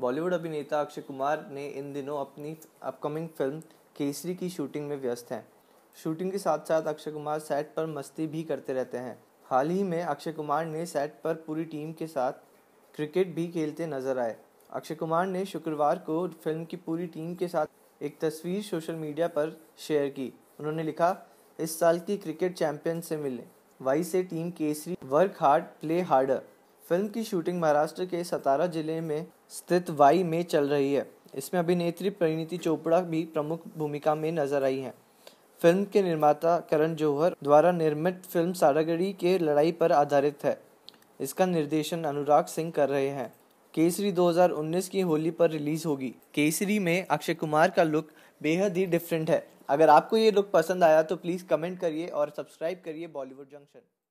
बॉलीवुड अभिनेता अक्षय कुमार ने इन दिनों अपनी अपकमिंग फिल्म केसरी की शूटिंग में व्यस्त हैं शूटिंग के साथ साथ अक्षय कुमार सेट पर मस्ती भी करते रहते हैं हाल ही में अक्षय कुमार ने सेट पर पूरी टीम के साथ क्रिकेट भी खेलते नजर आए अक्षय कुमार ने शुक्रवार को फिल्म की पूरी टीम के साथ एक तस्वीर सोशल मीडिया पर शेयर की उन्होंने लिखा इस साल की क्रिकेट चैंपियन से मिलें वाई से team Kesari work hard play harder film की शूटिंग महाराष्ट्र के सतारा जिले में स्थित वाई में चल रही है इसमें अभिनेत्री परिणीति चोपड़ा भी प्रमुख भूमिका में नजर आई हैं फिल्म के निर्माता करण जौहर द्वारा निर्मित फिल्म सारागढ़ी के लड़ाई पर आधारित है इसका निर्देशन अनुराग सिंह कर रहे हैं केसरी 2019 की होली पर रिलीज होगी केसरी में अक्षय कुमार का लुक बेहद ही डिफरेंट है अगर आपको ये लुक पसंद आया तो प्लीज़ कमेंट करिए और सब्सक्राइब करिए बॉलीवुड जंक्शन